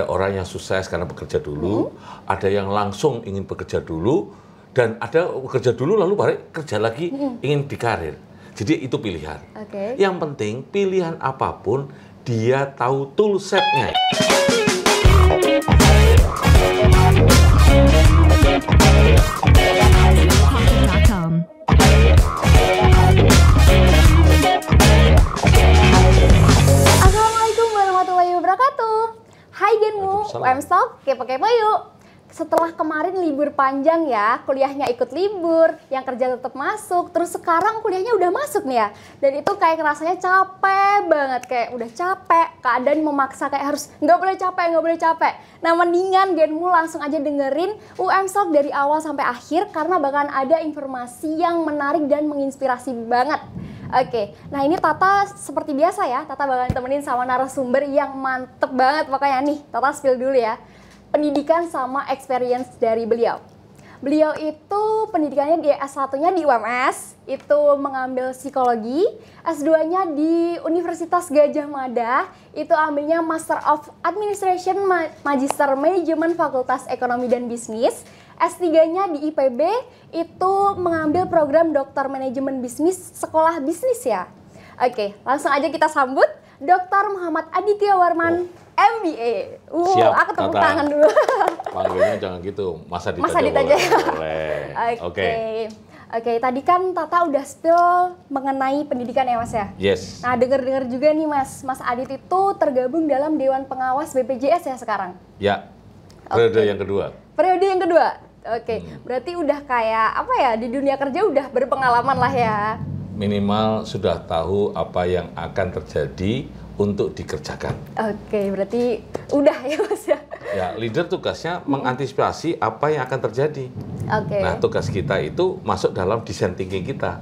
ada orang yang sukses karena bekerja dulu, hmm. ada yang langsung ingin bekerja dulu, dan ada bekerja dulu lalu balik kerja lagi hmm. ingin dikarir. Jadi itu pilihan. Okay. Yang penting pilihan apapun dia tahu tool setnya. Hai Genmu, I'm Stop, kepo-kepo yuk. Setelah kemarin libur panjang ya, kuliahnya ikut libur, yang kerja tetap masuk, terus sekarang kuliahnya udah masuk nih ya. Dan itu kayak rasanya capek banget, kayak udah capek, keadaan memaksa kayak harus nggak boleh capek, nggak boleh capek. Nah mendingan Genmu langsung aja dengerin UM Sok dari awal sampai akhir karena bahkan ada informasi yang menarik dan menginspirasi banget. Oke, nah ini Tata seperti biasa ya, Tata bakal temenin sama narasumber yang mantep banget makanya nih, Tata spill dulu ya. Pendidikan sama experience dari beliau. Beliau itu pendidikannya di S1-nya di UMS, itu mengambil psikologi, S2-nya di Universitas Gajah Mada, itu ambilnya Master of Administration Magister Management Fakultas Ekonomi dan Bisnis, S3-nya di IPB itu mengambil program Dokter Manajemen Bisnis Sekolah Bisnis ya. Oke, langsung aja kita sambut Dr. Muhammad Aditya Warman oh. MBA. Uh, Siap, aku tepuk tata. tangan dulu. Panggilnya jangan gitu, masa Adita Mas Adita aja. Boleh. Oke. Oke. Oke, tadi kan Tata udah spill mengenai pendidikan ya Mas ya? Yes. Nah, dengar-dengar juga nih Mas, Mas Adit itu tergabung dalam Dewan Pengawas BPJS ya sekarang? Ya, periode okay. yang kedua. Periode yang kedua? Oke, okay. hmm. berarti udah kayak apa ya di dunia kerja udah berpengalaman lah ya. Minimal sudah tahu apa yang akan terjadi untuk dikerjakan. Oke, okay, berarti udah ya mas ya. Ya, leader tugasnya mengantisipasi apa yang akan terjadi. Oke. Okay. Nah, tugas kita itu masuk dalam desain thinking kita.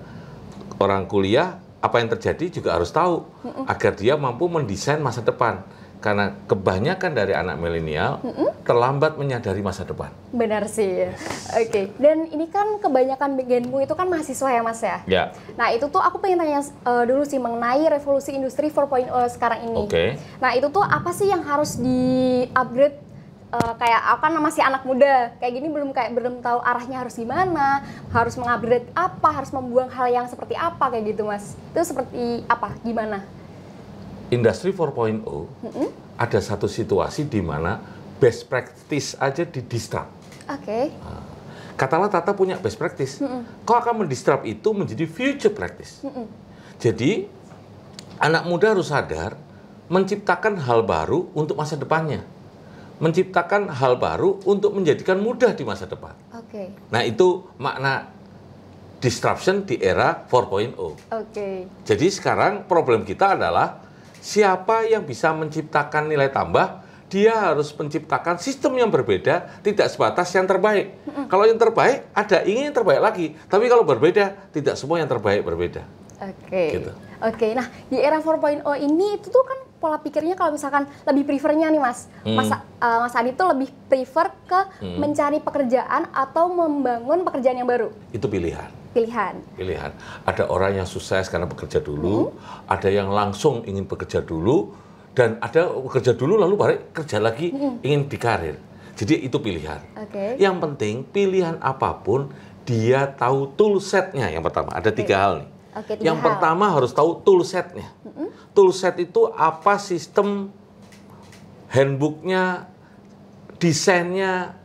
Orang kuliah apa yang terjadi juga harus tahu hmm. agar dia mampu mendesain masa depan karena kebanyakan dari anak milenial mm -hmm. terlambat menyadari masa depan. Benar sih. Yes. Oke. Okay. Dan ini kan kebanyakan genmu itu kan mahasiswa ya Mas ya? Ya. Nah, itu tuh aku pengen tanya uh, dulu sih mengenai revolusi industri 4.0 sekarang ini. Oke. Okay. Nah, itu tuh apa sih yang harus di-upgrade uh, kayak aku kan masih anak muda kayak gini belum kayak belum tahu arahnya harus gimana harus mengupgrade apa harus membuang hal yang seperti apa kayak gitu mas itu seperti apa gimana industri 4.0 mm -hmm. ada satu situasi di mana best practice aja didistrap. Oke. Okay. Nah, katalah Tata punya best practice. Mm hmm Kau akan mendistrap itu menjadi future practice. Mm hmm Jadi anak muda harus sadar menciptakan hal baru untuk masa depannya. Menciptakan hal baru untuk menjadikan mudah di masa depan. Okay. Nah, itu makna disruption di era 4.0. Oke. Okay. Jadi sekarang problem kita adalah siapa yang bisa menciptakan nilai tambah, dia harus menciptakan sistem yang berbeda, tidak sebatas yang terbaik. Mm-hmm. Kalau yang terbaik, ada ingin yang terbaik lagi. Tapi kalau berbeda, tidak semua yang terbaik berbeda. Oke. Okay. Gitu. Oke, okay. nah di era 4.0 ini itu tuh kan pola pikirnya kalau misalkan lebih prefernya nih mas, hmm. mas uh, mas Adi tuh lebih prefer ke hmm. mencari pekerjaan atau membangun pekerjaan yang baru. Itu pilihan pilihan. Pilihan. Ada orang yang sukses karena bekerja dulu, hmm. ada yang langsung ingin bekerja dulu, dan ada bekerja dulu lalu balik kerja lagi hmm. ingin dikarir. Jadi itu pilihan. Okay. Yang penting pilihan apapun dia tahu tool setnya yang pertama. Ada tiga hal nih. Okay, yang hal. pertama harus tahu tool setnya. Hmm. Tool set itu apa sistem handbooknya, desainnya,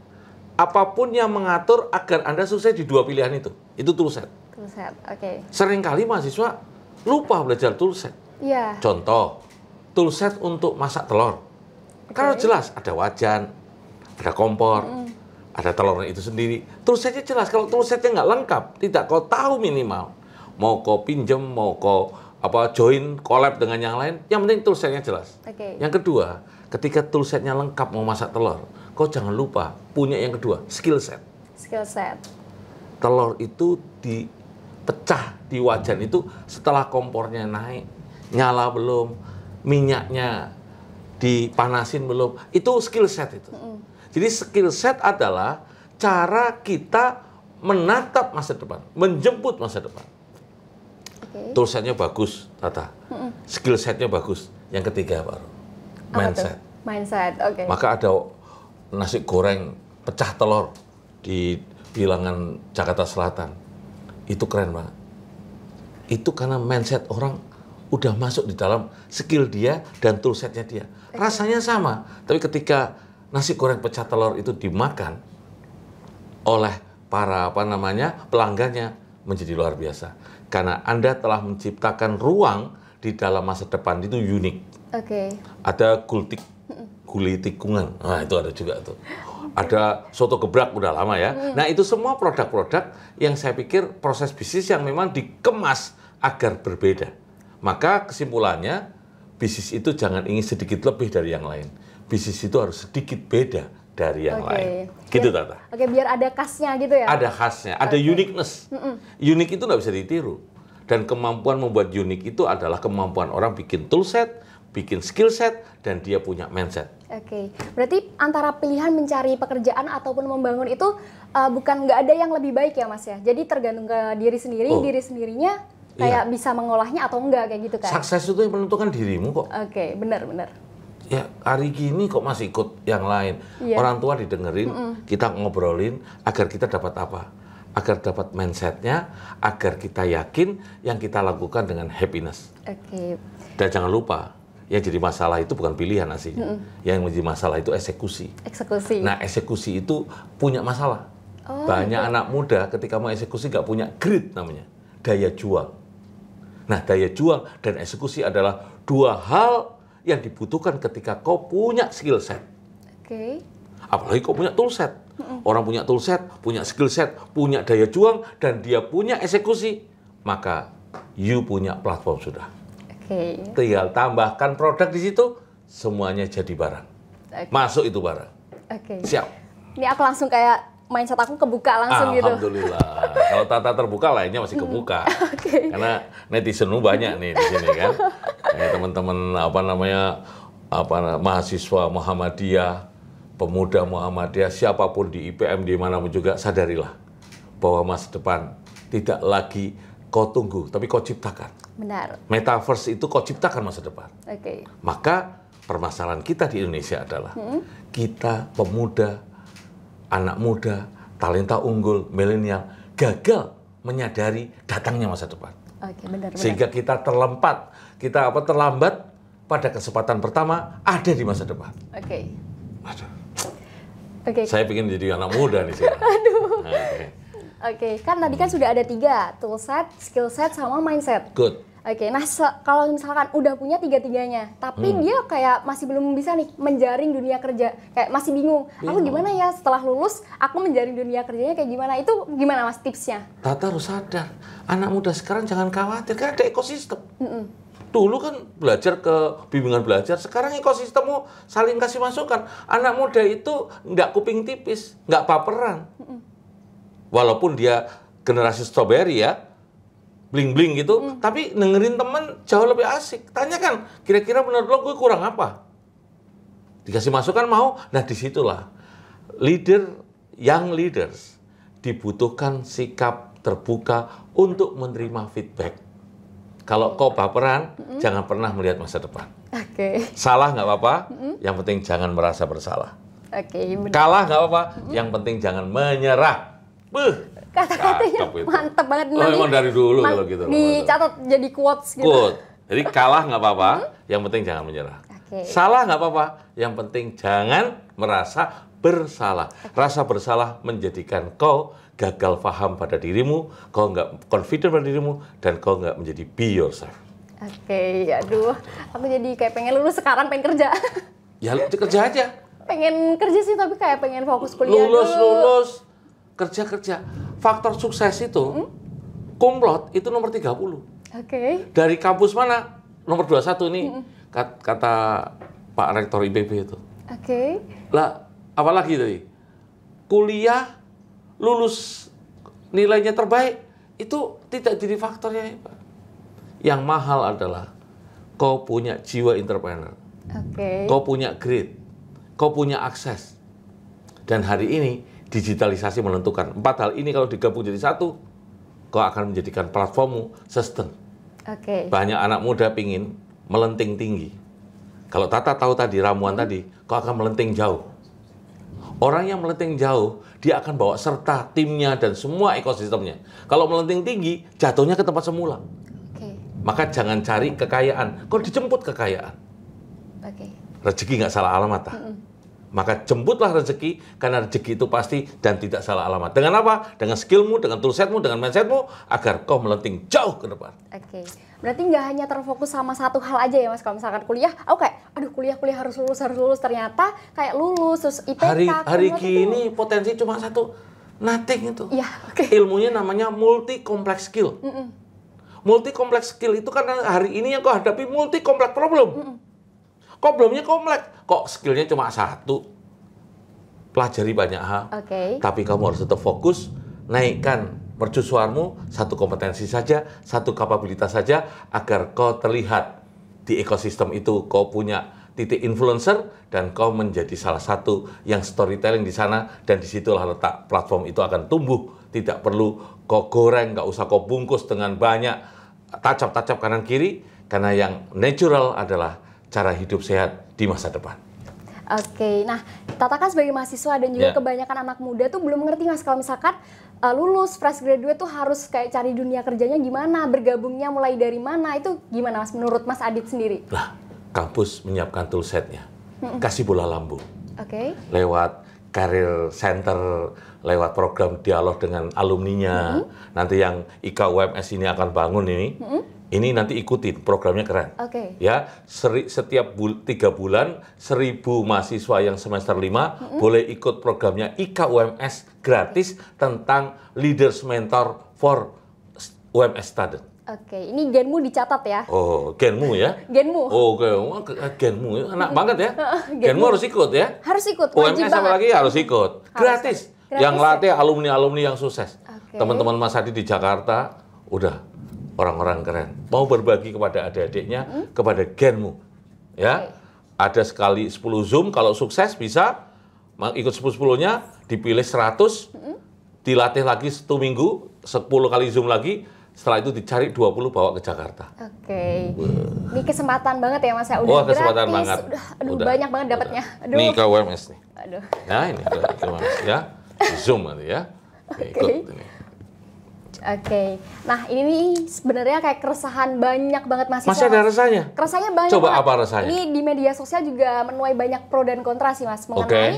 apapun yang mengatur agar anda sukses di dua pilihan itu itu toolset. Toolset, oke. Okay. Seringkali mahasiswa lupa belajar toolset. Iya. Yeah. Contoh, toolset untuk masak telur. Okay. Kalau jelas ada wajan, ada kompor, mm. ada telurnya itu sendiri. Toolsetnya jelas. Kalau toolsetnya nggak lengkap, tidak kau tahu minimal. Mau kau pinjem, mau kau apa join collab dengan yang lain, yang penting toolsetnya jelas. Okay. Yang kedua, ketika toolsetnya lengkap mau masak telur, kau jangan lupa punya yang kedua skill set. Skill set telur itu dipecah di wajan itu setelah kompornya naik, nyala belum, minyaknya dipanasin belum. Itu skill set itu. Jadi skill set adalah cara kita menatap masa depan, menjemput masa depan. Okay. Tulisannya bagus, Tata. Skill setnya bagus. Yang ketiga baru mindset. Mindset, oke. Okay. Maka ada nasi goreng pecah telur di bilangan Jakarta Selatan itu keren banget itu karena mindset orang udah masuk di dalam skill dia dan toolsetnya dia rasanya sama tapi ketika nasi goreng pecah telur itu dimakan oleh para apa namanya pelanggannya menjadi luar biasa karena anda telah menciptakan ruang di dalam masa depan itu unik. Okay. Ada gultik tikungan Nah, itu ada juga tuh. ada soto gebrak udah lama ya. Hmm. Nah, itu semua produk-produk yang saya pikir proses bisnis yang memang dikemas agar berbeda. Maka kesimpulannya bisnis itu jangan ingin sedikit lebih dari yang lain. Bisnis itu harus sedikit beda dari yang okay. lain. Gitu Tata. Oke, okay, biar ada khasnya gitu ya. Ada khasnya, ada okay. uniqueness. Unik itu nggak bisa ditiru. Dan kemampuan membuat unik itu adalah kemampuan orang bikin toolset, bikin skill set, dan dia punya mindset Oke, okay. berarti antara pilihan mencari pekerjaan ataupun membangun itu uh, bukan nggak ada yang lebih baik ya mas ya. Jadi tergantung ke diri sendiri, oh. diri sendirinya iya. kayak iya. bisa mengolahnya atau enggak kayak gitu kan. Sukses itu yang menentukan dirimu kok. Oke, okay. benar-benar. Ya hari gini kok masih ikut yang lain. Yeah. Orang tua didengerin, mm -mm. kita ngobrolin agar kita dapat apa? agar dapat mindsetnya, agar kita yakin yang kita lakukan dengan happiness. Oke. Okay. Dan jangan lupa yang jadi masalah itu bukan pilihan aslinya. Mm -hmm. Yang menjadi masalah itu eksekusi. Eksekusi. Nah, eksekusi itu punya masalah. Oh, Banyak okay. Gitu. anak muda ketika mau eksekusi nggak punya grit namanya, daya juang. Nah, daya juang dan eksekusi adalah dua hal yang dibutuhkan ketika kau punya skill set. Oke. Okay. Apalagi kau punya tool set. Mm -mm. Orang punya tool set, punya skill set, punya daya juang dan dia punya eksekusi, maka you punya platform sudah. Okay. Tinggal tambahkan produk di situ, semuanya jadi barang. Okay. Masuk itu barang. Oke. Okay. Siap. Ini aku langsung kayak mindset aku kebuka langsung gitu. Alhamdulillah. Kalau tata terbuka lainnya masih hmm. kebuka. okay. Karena netizenmu banyak nih di sini kan. Ya, teman-teman apa namanya apa mahasiswa Muhammadiyah, pemuda Muhammadiyah, siapapun di IPM di mana pun juga sadarilah bahwa masa depan tidak lagi kau tunggu, tapi kau ciptakan. Benar. Metaverse itu kau ciptakan masa depan. Oke. Okay. Maka permasalahan kita di Indonesia adalah hmm? kita pemuda, anak muda, talenta unggul, milenial gagal menyadari datangnya masa depan. Oke, okay, benar, Sehingga kita terlempat, kita apa terlambat pada kesempatan pertama ada di masa depan. Oke. Okay. Oke. Okay. Saya ingin jadi anak muda nih sekarang. Aduh. Nah, okay. Oke, okay. kan tadi kan sudah ada tiga, tool set, skill set, sama mindset. Good. Oke, okay. nah kalau misalkan udah punya tiga-tiganya, tapi hmm. dia kayak masih belum bisa nih menjaring dunia kerja, kayak masih bingung. bingung. Aku gimana ya setelah lulus, aku menjaring dunia kerjanya kayak gimana? Itu gimana mas tipsnya? Tata harus sadar, anak muda sekarang jangan khawatir, kan ada ekosistem. Mm -mm dulu kan belajar ke bimbingan belajar sekarang ekosistemmu saling kasih masukan anak muda itu nggak kuping tipis nggak paperan mm -mm walaupun dia generasi strawberry ya, bling-bling gitu, hmm. tapi dengerin teman jauh lebih asik. Tanya kan, kira-kira menurut lo gue kurang apa? Dikasih masukan mau, nah disitulah. Leader, yang leaders, dibutuhkan sikap terbuka untuk menerima feedback. Kalau kau baperan, -hmm. jangan pernah melihat masa depan. Okay. Salah nggak apa-apa, -hmm. yang penting jangan merasa bersalah. Okay, Kalah nggak apa-apa, hmm. yang penting jangan menyerah. Beuh. Kata-katanya mantep banget. Oh, emang dari dulu gitu, kalau gitu. Dicatat jadi quotes gitu. Quote. Jadi kalah nggak apa-apa, hmm? yang penting jangan menyerah. Okay. Salah nggak apa-apa, yang penting jangan merasa bersalah. Rasa bersalah menjadikan kau gagal paham pada dirimu, kau nggak confident pada dirimu, dan kau nggak menjadi be yourself. Oke, okay, aduh, aku jadi kayak pengen lulus sekarang, pengen kerja. ya kerja aja. Pengen kerja sih, tapi kayak pengen fokus kuliah lulus, dulu. Lulus, lulus, kerja kerja faktor sukses itu kumplot itu nomor 30 oke okay. dari kampus mana nomor 21 ini kata Pak Rektor IBB itu oke okay. lah apalagi tadi kuliah lulus nilainya terbaik itu tidak jadi faktornya yang mahal adalah kau punya jiwa entrepreneur okay. kau punya grit kau punya akses dan hari ini digitalisasi menentukan. Empat hal ini kalau digabung jadi satu, kau akan menjadikan platformmu sistem. Oke. Okay. Banyak anak muda pingin melenting tinggi. Kalau Tata tahu tadi ramuan tadi, kau akan melenting jauh. Orang yang melenting jauh, dia akan bawa serta timnya dan semua ekosistemnya. Kalau melenting tinggi, jatuhnya ke tempat semula. Okay. Maka jangan cari kekayaan, kau dijemput kekayaan. Okay. Rezeki nggak salah alamat. Mm -mm maka jemputlah rezeki karena rezeki itu pasti dan tidak salah alamat. Dengan apa? Dengan skillmu, dengan toolsetmu, dengan mindsetmu agar kau melenting jauh ke depan. Oke, okay. berarti nggak hanya terfokus sama satu hal aja ya mas. Kalau misalkan kuliah, aku kayak, aduh kuliah kuliah harus lulus harus lulus. Ternyata kayak lulus terus IPK. Hari hari kini itu. potensi cuma satu, nothing itu. Iya. Okay. Ilmunya namanya multi complex skill. Mm -mm. Multi complex skill itu karena hari ini yang kau hadapi multi complex problem. Mm -mm. Problemnya kompleks kok skillnya cuma satu pelajari banyak hal okay. tapi kamu harus tetap fokus naikkan mercusuarmu satu kompetensi saja satu kapabilitas saja agar kau terlihat di ekosistem itu kau punya titik influencer dan kau menjadi salah satu yang storytelling di sana dan disitulah letak platform itu akan tumbuh tidak perlu kau goreng nggak usah kau bungkus dengan banyak tacap-tacap kanan kiri karena yang natural adalah cara hidup sehat di masa depan. Oke, nah Tata kan sebagai mahasiswa dan juga yeah. kebanyakan anak muda tuh belum mengerti mas kalau misalkan uh, lulus fresh graduate tuh harus kayak cari dunia kerjanya gimana, bergabungnya mulai dari mana itu gimana mas menurut mas Adit sendiri? Lah, kampus menyiapkan toolsetnya, kasih bola lampu. Oke. Okay. Lewat karir center, lewat program dialog dengan alumninya. Mm -hmm. Nanti yang IKA ini akan bangun ini, mm -hmm ini nanti ikutin programnya keren. Oke. Okay. Ya, seri, setiap bul tiga bulan seribu mahasiswa yang semester lima mm -hmm. boleh ikut programnya IKUMS gratis tentang leaders mentor for UMS student. Oke, ini genmu dicatat ya. Oh, genmu ya? genmu. Oh, okay. Oh, eh, genmu. Ya? Enak banget ya. genmu. genmu harus ikut ya. Harus ikut. UMS apa lagi harus ikut. Harus. Gratis. Gratis. Yang ya? latih alumni-alumni yang sukses. teman Teman-teman Mas Adi di Jakarta, udah orang-orang keren. Mau berbagi kepada adik-adiknya, hmm? kepada genmu. Ya. Okay. Ada sekali 10 Zoom kalau sukses bisa ikut 10-10-nya dipilih 100 hmm? dilatih lagi satu minggu 10 kali Zoom lagi setelah itu dicari 20 bawa ke Jakarta. Oke. Okay. Ini kesempatan banget ya Mas ya udah Wah, kesempatan gratis. Banget. Udah, aduh udah. banyak banget dapatnya. Aduh. Ini KWMS nih. Aduh. Nah, ini KWMS ya. Zoom nanti ya. Okay. Ikut ini. Oke. Okay. Nah, ini nih sebenarnya kayak keresahan banyak banget mahasiswa. Masih ada resahnya? Keresahannya banyak. Coba banget. apa resahnya? Ini di media sosial juga menuai banyak pro dan kontra sih, Mas, mengenai okay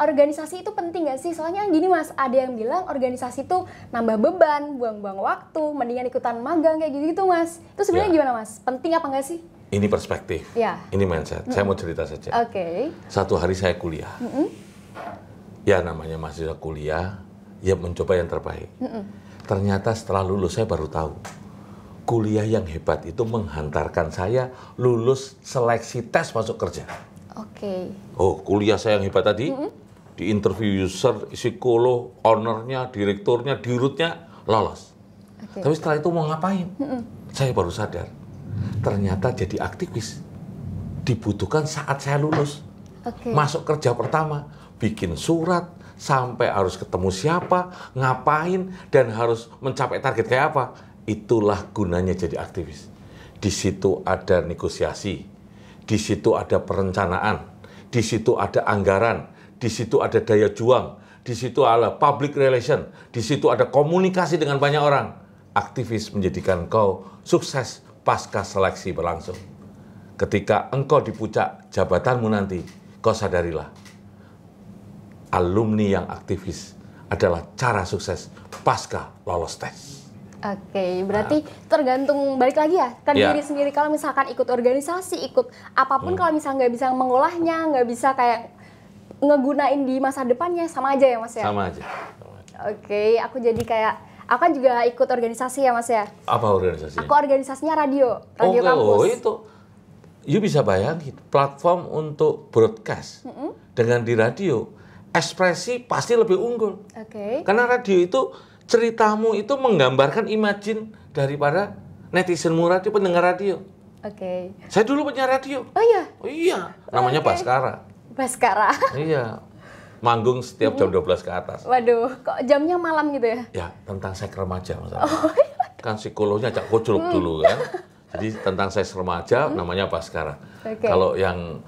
organisasi itu penting gak sih? Soalnya gini mas, ada yang bilang organisasi itu nambah beban, buang-buang waktu, mendingan ikutan magang kayak gitu-gitu mas. Itu sebenarnya ya. gimana mas? Penting apa gak sih? Ini perspektif, ya. ini mindset. -hmm. Saya mau cerita saja. Oke. Okay. Satu hari saya kuliah. Mm -hmm. Ya namanya mahasiswa kuliah, ya mencoba yang terbaik. Mm -hmm. Ternyata setelah lulus saya baru tahu. Kuliah yang hebat itu menghantarkan saya lulus seleksi tes masuk kerja. Oke. Okay. Oh, kuliah saya yang hebat tadi. Mm -hmm. Di interview user, psikolog, ownernya, direkturnya, dirutnya lolos. Okay. Tapi setelah itu mau ngapain? Mm -hmm. Saya baru sadar. Ternyata jadi aktivis dibutuhkan saat saya lulus. Okay. Masuk kerja pertama, bikin surat, sampai harus ketemu siapa, ngapain, dan harus mencapai target kayak apa. Itulah gunanya jadi aktivis. Di situ ada negosiasi, di situ ada perencanaan, di situ ada anggaran, di situ ada daya juang, di situ ada public relation, di situ ada komunikasi dengan banyak orang. Aktivis menjadikan kau sukses pasca seleksi berlangsung. Ketika engkau di puncak jabatanmu nanti, kau sadarilah alumni yang aktivis adalah cara sukses pasca lolos tes. Oke, okay, berarti nah. tergantung balik lagi ya kan yeah. diri sendiri. Kalau misalkan ikut organisasi, ikut apapun, hmm. kalau misalnya nggak bisa mengolahnya, nggak bisa kayak ngegunain di masa depannya, sama aja ya mas ya. Sama aja. Oke, okay, aku jadi kayak aku kan juga ikut organisasi ya mas ya. Apa organisasi? Aku organisasinya radio, oh, radio okay, kampus. Oh itu, you bisa bayangin platform untuk broadcast mm -hmm. dengan di radio ekspresi pasti lebih unggul. Oke. Okay. Karena radio itu ceritamu itu menggambarkan imajin daripada netizen murah di pendengar radio. Oke. Okay. Saya dulu punya radio. Oh iya. Oh iya. Namanya okay. Baskara. Baskara. iya. Manggung setiap jam 12 ke atas. Waduh, kok jamnya malam gitu ya? Ya, tentang seks remaja masalah. Oh, iya. Kan psikolognya agak kocok hmm. dulu kan. Jadi tentang seks remaja hmm. namanya Baskara. Okay. Kalau yang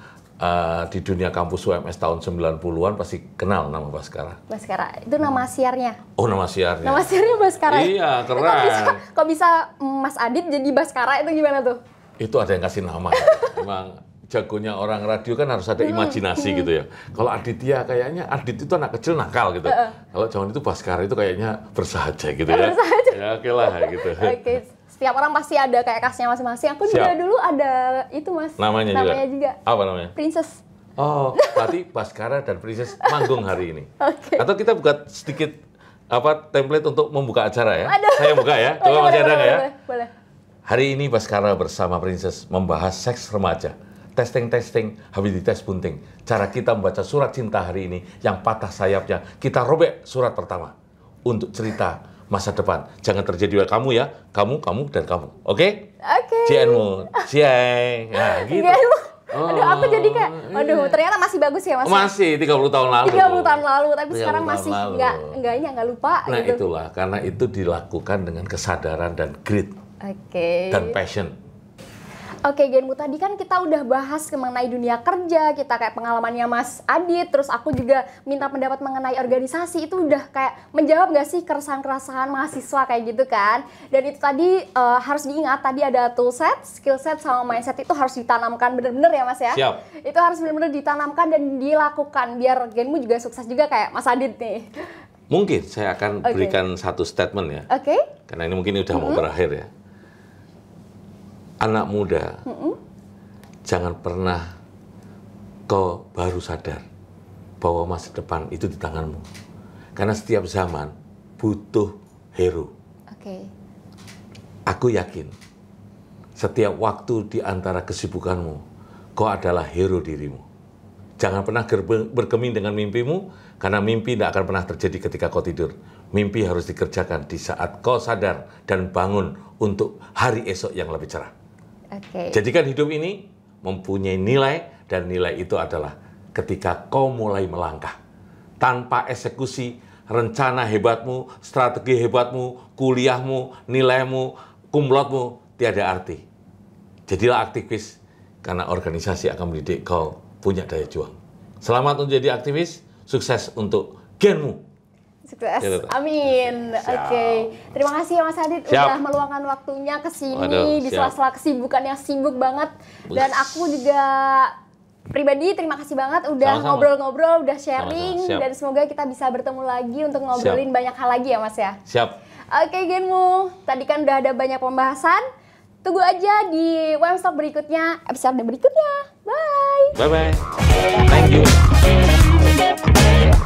Eh, di dunia kampus UMS tahun 90-an pasti kenal nama Baskara. Baskara. Itu nama siarnya. Oh, nama siarnya. Nama siarnya Baskara. Iya, keren. Kok bisa, kok bisa Mas Adit jadi Baskara itu gimana tuh? Itu ada yang kasih nama. Emang jagonya orang radio kan harus ada imajinasi gitu ya. Kalau Aditya kayaknya Adit itu anak kecil nakal gitu. Kalau zaman itu Baskara itu kayaknya bersahaja gitu ya. Bersahaja. Ya oke okay lah gitu. oke, okay, setiap orang pasti ada kayak kasnya masing-masing. Aku Siap. juga dulu ada itu mas. Namanya, namanya juga. juga. Apa namanya? Princess. Oh, berarti Baskara dan Princess manggung hari ini. Oke. Okay. Atau kita buka sedikit apa template untuk membuka acara ya? Ada. Saya buka ya. Coba masih ada nggak ya? Boleh, boleh. Hari ini Baskara bersama Princess membahas seks remaja. Testing-testing, habis dites bunting. Cara kita membaca surat cinta hari ini yang patah sayapnya. Kita robek surat pertama. Untuk cerita masa depan. Jangan terjadi oleh kamu ya, kamu, kamu, dan kamu. Oke? Oke. Cianmu, Ciai. Nah, ya, gitu. Oh, aduh, aku jadi kayak, iya. aduh, ternyata masih bagus ya mas. Masih 30 tahun lalu. 30 tahun lalu, tapi sekarang masih enggak enggaknya enggak lupa. Nah gitu. itulah, karena itu dilakukan dengan kesadaran dan grit. Oke. Okay. Dan passion. Oke, Genmu tadi kan kita udah bahas mengenai dunia kerja, kita kayak pengalamannya Mas Adit, terus aku juga minta pendapat mengenai organisasi itu udah kayak menjawab gak sih keresahan-keresahan mahasiswa kayak gitu kan? Dan itu tadi uh, harus diingat tadi ada tool set, skill set sama mindset itu harus ditanamkan bener-bener ya Mas ya. Siap. Itu harus bener-bener ditanamkan dan dilakukan biar Genmu juga sukses juga kayak Mas Adit nih. Mungkin saya akan okay. berikan satu statement ya. Oke. Okay. Karena ini mungkin sudah udah mm -hmm. mau berakhir ya anak muda mm hmm jangan pernah kau baru sadar bahwa masa depan itu di tanganmu karena setiap zaman butuh hero. Okay. Aku yakin setiap waktu di antara kesibukanmu, kau adalah hero dirimu. Jangan pernah bergeming dengan mimpimu, karena mimpi tidak akan pernah terjadi ketika kau tidur. Mimpi harus dikerjakan di saat kau sadar dan bangun untuk hari esok yang lebih cerah. Okay. Jadikan hidup ini mempunyai nilai dan nilai itu adalah ketika kau mulai melangkah tanpa eksekusi rencana hebatmu, strategi hebatmu, kuliahmu, nilaimu, kumlotmu tiada arti. Jadilah aktivis karena organisasi akan mendidik kau punya daya juang. Selamat menjadi aktivis, sukses untuk genmu. Sukses. Gitu Amin. Oke. Okay. Terima kasih ya Mas Adit siap. udah meluangkan waktunya ke sini di sela-sela kesibukan yang sibuk banget dan aku juga pribadi terima kasih banget udah ngobrol-ngobrol, udah sharing Sama -sama. dan semoga kita bisa bertemu lagi untuk ngobrolin siap. banyak hal lagi ya Mas ya. Siap. Oke okay, Genmu, tadi kan udah ada banyak pembahasan. Tunggu aja di website berikutnya, episode berikutnya. Bye. Bye bye. Thank you.